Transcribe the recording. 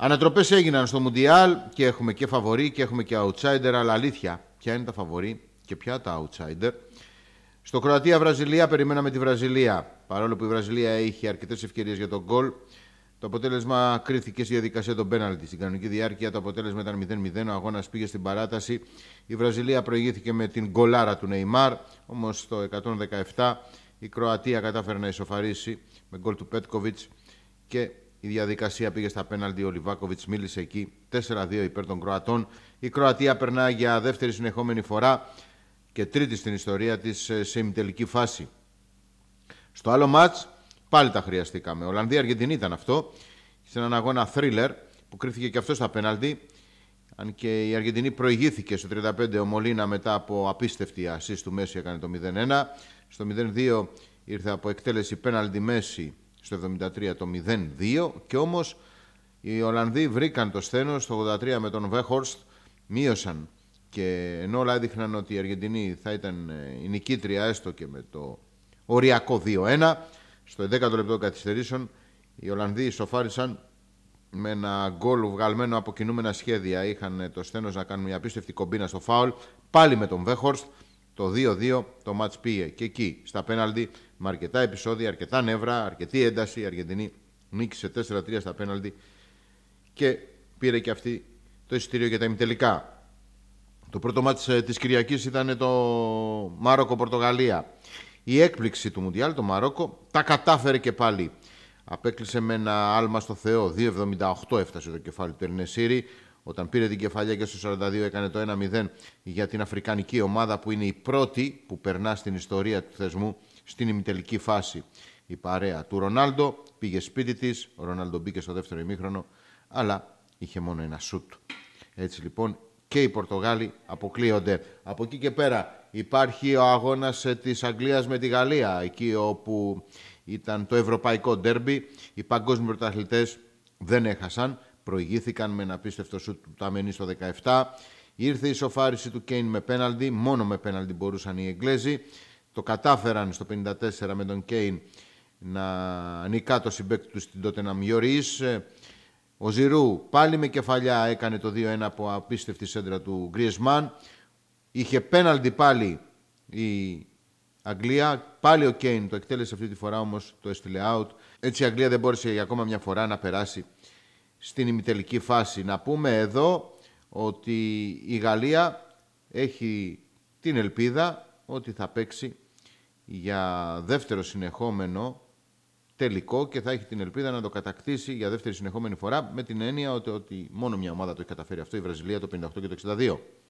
Ανατροπές έγιναν στο Μουντιάλ και έχουμε και φαβορή και έχουμε και outsider. Αλλά αλήθεια, ποια είναι τα φαβορή και ποια τα outsider. Στο Κροατία-Βραζιλία περιμέναμε τη Βραζιλία. Παρόλο που η Βραζιλία είχε αρκετές ευκαιρίες για τον γκολ, το αποτέλεσμα κρίθηκε στη διαδικασία των πέναλτι. Στην κανονική διάρκεια το αποτέλεσμα ήταν 0-0. Ο αγώνας πήγε στην παράταση. Η Βραζιλία προηγήθηκε με την γκολάρα του Νεϊμάρ. Όμως το 117 η Κροατία κατάφερε να ισοφαρίσει με γκολ του Πέτκοβιτ και η διαδικασία πήγε στα πέναλτι. Ο Λιβάκοβιτ μίλησε εκεί 4-2 υπέρ των Κροατών. Η Κροατία περνά για δεύτερη συνεχόμενη φορά και τρίτη στην ιστορία της ε, σε ημιτελική φάση. Στο άλλο ματ πάλι τα χρειαστήκαμε. Ολλανδία-Αργεντινή ήταν αυτό. Σε έναν αγώνα θρίλερ που κρίθηκε και αυτό στα πέναλτι. Αν και η Αργεντινή προηγήθηκε στο 35 ο Μολίνα μετά από απίστευτη ασή του Μέση έκανε το 0-1. Στο 0-2 ήρθε από εκτέλεση πέναλτι Μέση στο 73 το 0-2 και όμως οι Ολλανδοί βρήκαν το σθένος στο 83 με τον Βέχορστ, μείωσαν και ενώ όλα έδειχναν ότι η Αργεντινή θα ήταν ε, η νικήτρια έστω και με το οριακό 2-1 στο 10 ο λεπτό καθυστερήσεων οι Ολλανδοί ισοφάρισαν με ένα γκολ βγαλμένο από κινούμενα σχέδια είχαν ε, το σθένος να κάνουν μια απίστευτη κομπίνα στο φάουλ πάλι με τον Βέχορστ το 2-2 το μάτς πήγε και εκεί στα πέναλτι με αρκετά επεισόδια, αρκετά νεύρα, αρκετή ένταση. Η Αργεντινή νίκησε 4-3 στα πέναλτι και πήρε και αυτή το εισιτήριο για τα ημιτελικά. Το πρώτο μάτι ε, της Κυριακής ήταν το Μαρόκο-Πορτογαλία. Η έκπληξη του Μουντιάλ, το Μαρόκο, τα κατάφερε και πάλι. Απέκλεισε με ένα άλμα στο Θεό. 2,78 έφτασε το κεφάλι του Ερνεσίρη. Όταν πήρε την κεφαλιά και στο 42 έκανε το 1-0 για την Αφρικανική ομάδα που είναι η πρώτη που περνά στην ιστορία του θεσμού στην ημιτελική φάση η παρέα του Ρονάλντο πήγε σπίτι της, ο Ρονάλντο μπήκε στο δεύτερο ημίχρονο, αλλά είχε μόνο ένα σούτ. Έτσι λοιπόν και οι Πορτογάλοι αποκλείονται. Από εκεί και πέρα υπάρχει ο αγώνας ε, της Αγγλίας με τη Γαλλία, εκεί όπου ήταν το ευρωπαϊκό ντέρμπι. Οι παγκόσμιοι πρωταθλητές δεν έχασαν, προηγήθηκαν με ένα πίστευτο σούτ του Ταμενή στο 17. Ήρθε η σοφάριση του Κέιν με πέναλτι, μόνο με πέναλτι μπορούσαν οι Εγγλέζοι. Το κατάφεραν στο 54 με τον Κέιν να νικά το συμπέκτη τους στην τότε να ε, Ο Ζηρού πάλι με κεφαλιά έκανε το 2-1 από απίστευτη σέντρα του Γκριεσμάν. Είχε πέναλτι πάλι η Αγγλία. Πάλι ο Κέιν το εκτέλεσε αυτή τη φορά όμως το έστειλε out. Έτσι η Αγγλία δεν μπόρεσε για ακόμα μια φορά να περάσει στην ημιτελική φάση. Να πούμε εδώ ότι η Γαλλία έχει την ελπίδα ότι θα παίξει για δεύτερο συνεχόμενο τελικό και θα έχει την ελπίδα να το κατακτήσει για δεύτερη συνεχόμενη φορά με την έννοια ότι, μόνο μια ομάδα το έχει καταφέρει αυτό, η Βραζιλία το 58 και το 62.